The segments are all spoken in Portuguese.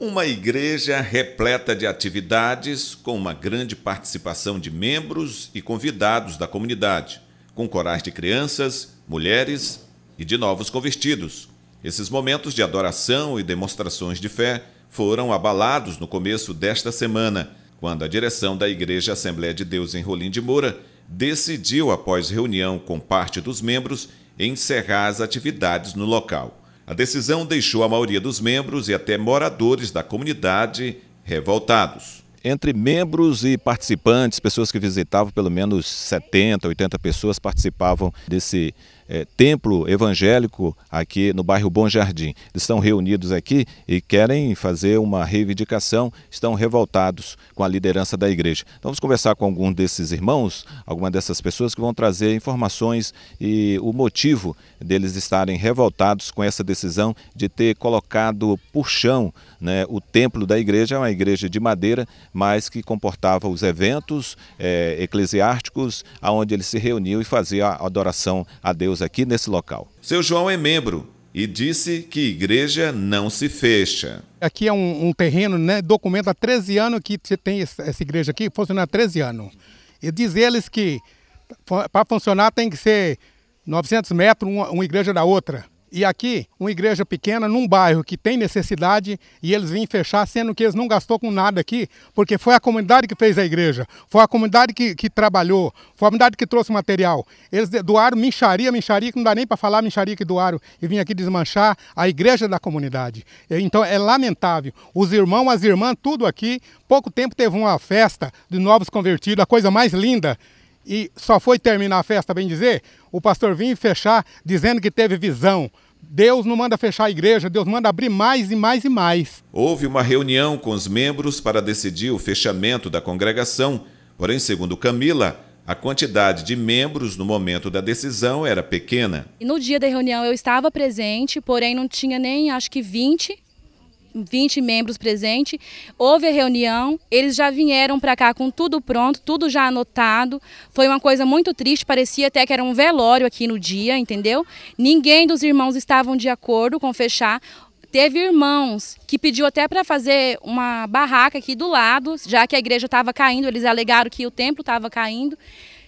Uma igreja repleta de atividades, com uma grande participação de membros e convidados da comunidade, com corais de crianças, mulheres e de novos convertidos. Esses momentos de adoração e demonstrações de fé foram abalados no começo desta semana, quando a direção da Igreja Assembleia de Deus em Rolim de Moura decidiu, após reunião com parte dos membros, encerrar as atividades no local. A decisão deixou a maioria dos membros e até moradores da comunidade revoltados. Entre membros e participantes, pessoas que visitavam, pelo menos 70, 80 pessoas participavam desse é, templo evangélico aqui no bairro Bom Jardim. Eles estão reunidos aqui e querem fazer uma reivindicação, estão revoltados com a liderança da igreja. Então, vamos conversar com algum desses irmãos, alguma dessas pessoas que vão trazer informações e o motivo deles estarem revoltados com essa decisão de ter colocado por chão né, o templo da igreja, é uma igreja de madeira, mas que comportava os eventos é, eclesiásticos, aonde eles se reuniam e faziam a adoração a Deus aqui nesse local. Seu João é membro e disse que igreja não se fecha. Aqui é um, um terreno, né? Documenta há 13 anos que você tem essa igreja aqui, funciona há 13 anos. E diz eles que para funcionar tem que ser 900 metros uma, uma igreja da outra. E aqui, uma igreja pequena, num bairro que tem necessidade, e eles vêm fechar, sendo que eles não gastou com nada aqui, porque foi a comunidade que fez a igreja, foi a comunidade que, que trabalhou, foi a comunidade que trouxe material. Eles doaram mincharia, mincharia, que não dá nem para falar mincharia que doaram, e vim aqui desmanchar a igreja da comunidade. Então é lamentável. Os irmãos, as irmãs, tudo aqui. Pouco tempo teve uma festa de novos convertidos, a coisa mais linda e só foi terminar a festa, bem dizer, o pastor vinha fechar dizendo que teve visão. Deus não manda fechar a igreja, Deus manda abrir mais e mais e mais. Houve uma reunião com os membros para decidir o fechamento da congregação, porém, segundo Camila, a quantidade de membros no momento da decisão era pequena. No dia da reunião eu estava presente, porém não tinha nem acho que 20 20 membros presentes. Houve a reunião, eles já vieram para cá com tudo pronto, tudo já anotado. Foi uma coisa muito triste, parecia até que era um velório aqui no dia, entendeu? Ninguém dos irmãos estavam de acordo com fechar. Teve irmãos que pediu até para fazer uma barraca aqui do lado, já que a igreja estava caindo, eles alegaram que o templo estava caindo.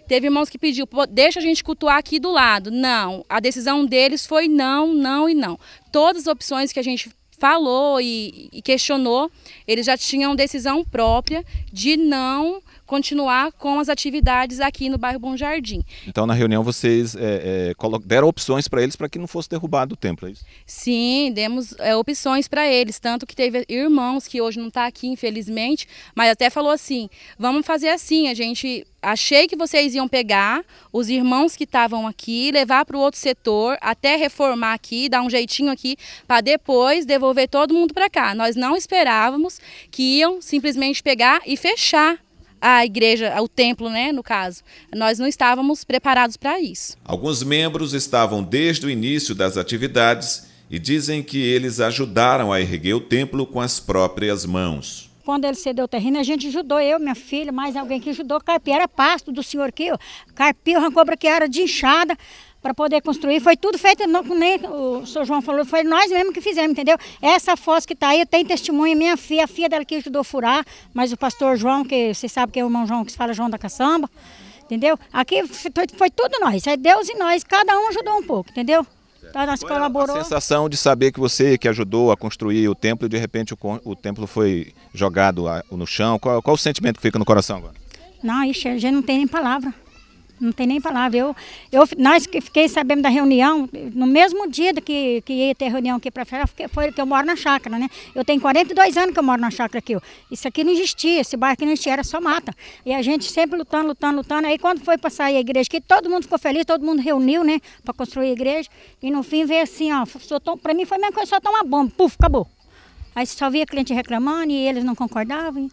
Teve irmãos que pediu, deixa a gente cultuar aqui do lado. Não, a decisão deles foi não, não e não. Todas as opções que a gente falou e, e questionou, eles já tinham decisão própria de não continuar com as atividades aqui no bairro Bom Jardim. Então, na reunião, vocês é, é, deram opções para eles para que não fosse derrubado o templo, é isso? Sim, demos é, opções para eles, tanto que teve irmãos que hoje não está aqui, infelizmente, mas até falou assim, vamos fazer assim, a gente achei que vocês iam pegar os irmãos que estavam aqui, levar para o outro setor, até reformar aqui, dar um jeitinho aqui, para depois devolver todo mundo para cá. Nós não esperávamos que iam simplesmente pegar e fechar a igreja, o templo, né, no caso. Nós não estávamos preparados para isso. Alguns membros estavam desde o início das atividades e dizem que eles ajudaram a erguer o templo com as próprias mãos quando ele cedeu o terreno, a gente ajudou, eu, minha filha, mais alguém que ajudou, carpia, era pasto do senhor que arrancou para que era de inchada, para poder construir. Foi tudo feito, não, nem o senhor João falou, foi nós mesmo que fizemos, entendeu? Essa fossa que está aí, eu tenho testemunha, minha filha, a filha dela que ajudou a furar, mas o pastor João, que você sabe que é o irmão João que se fala João da Caçamba, entendeu? Aqui foi, foi tudo nós, é Deus e nós, cada um ajudou um pouco, entendeu? Então, nós colaboramos. É colaborou. A sensação de saber que você que ajudou a construir o templo e de repente o, o templo foi jogado no chão. Qual, qual o sentimento que fica no coração agora? Não, ixi, a gente não tem nem palavra não tem nem palavra. Eu, eu, nós que fiquei sabendo da reunião, no mesmo dia que, que ia ter reunião aqui para fora, foi que eu moro na chácara, né? Eu tenho 42 anos que eu moro na chácara aqui. Isso aqui não existia, esse bairro aqui não existia, era só mata. E a gente sempre lutando, lutando, lutando. Aí quando foi para sair a igreja aqui, todo mundo ficou feliz, todo mundo reuniu, né? Para construir a igreja. E no fim veio assim, ó, para mim foi a mesma coisa, soltou uma bomba, puf, acabou. Aí só via cliente reclamando e eles não concordavam.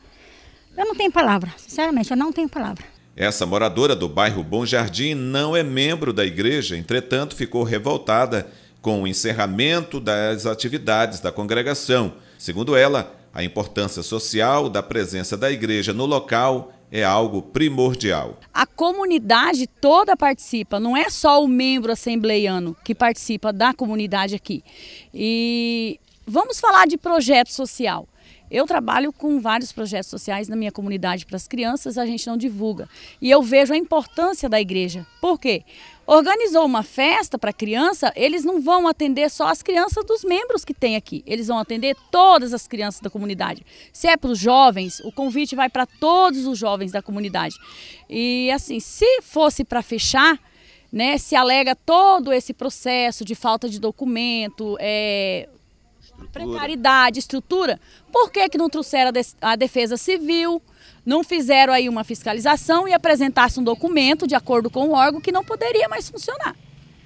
Eu não tenho palavra, sinceramente, eu não tenho palavra. Essa moradora do bairro Bom Jardim não é membro da igreja, entretanto, ficou revoltada com o encerramento das atividades da congregação. Segundo ela, a importância social da presença da igreja no local é algo primordial. A comunidade toda participa, não é só o membro assembleiano que participa da comunidade aqui. E vamos falar de projeto social. Eu trabalho com vários projetos sociais na minha comunidade para as crianças, a gente não divulga. E eu vejo a importância da igreja. Por quê? Organizou uma festa para criança, eles não vão atender só as crianças dos membros que tem aqui. Eles vão atender todas as crianças da comunidade. Se é para os jovens, o convite vai para todos os jovens da comunidade. E assim, se fosse para fechar, né, se alega todo esse processo de falta de documento, é, estrutura. precariedade, estrutura, por que, que não trouxeram a defesa civil? Não fizeram aí uma fiscalização e apresentasse um documento de acordo com o órgão que não poderia mais funcionar.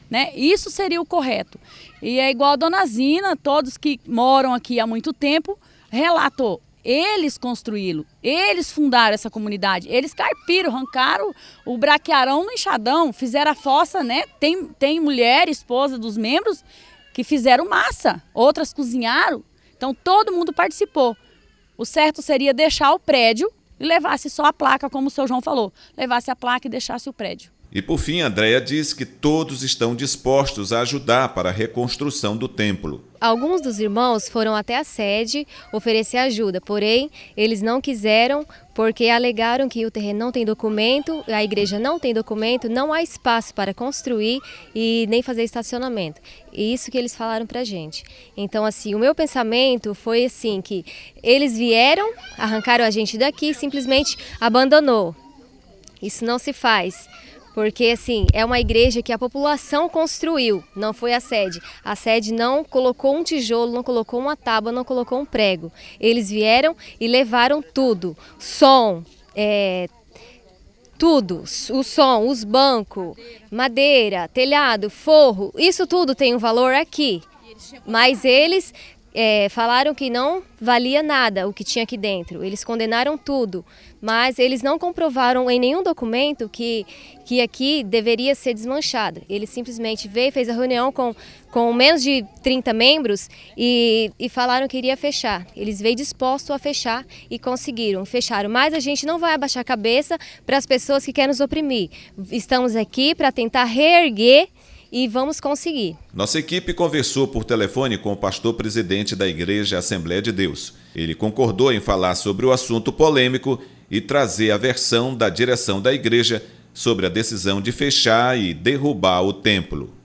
Né? Isso seria o correto. E é igual a dona Zina, todos que moram aqui há muito tempo, relatou. Eles construíram, eles fundaram essa comunidade, eles carpiram, arrancaram o braquearão no enxadão, fizeram a fossa, né? Tem, tem mulher, esposa dos membros que fizeram massa, outras cozinharam. Então todo mundo participou. O certo seria deixar o prédio e levasse só a placa, como o seu João falou. Levasse a placa e deixasse o prédio. E por fim, Andréa diz que todos estão dispostos a ajudar para a reconstrução do templo. Alguns dos irmãos foram até a sede oferecer ajuda, porém eles não quiseram porque alegaram que o terreno não tem documento, a igreja não tem documento, não há espaço para construir e nem fazer estacionamento. E isso que eles falaram para a gente. Então assim, o meu pensamento foi assim que eles vieram, arrancaram a gente daqui, simplesmente abandonou. Isso não se faz. Porque, assim, é uma igreja que a população construiu, não foi a sede. A sede não colocou um tijolo, não colocou uma tábua, não colocou um prego. Eles vieram e levaram tudo: som, é, tudo, o som, os bancos, madeira, telhado, forro, isso tudo tem um valor aqui. Mas eles é, falaram que não valia nada o que tinha aqui dentro. Eles condenaram tudo, mas eles não comprovaram em nenhum documento que, que aqui deveria ser desmanchado. Ele simplesmente veio, fez a reunião com, com menos de 30 membros e, e falaram que iria fechar. Eles veio disposto a fechar e conseguiram, fecharam. Mas a gente não vai abaixar a cabeça para as pessoas que querem nos oprimir. Estamos aqui para tentar reerguer e vamos conseguir. Nossa equipe conversou por telefone com o pastor presidente da Igreja Assembleia de Deus. Ele concordou em falar sobre o assunto polêmico e trazer a versão da direção da igreja sobre a decisão de fechar e derrubar o templo.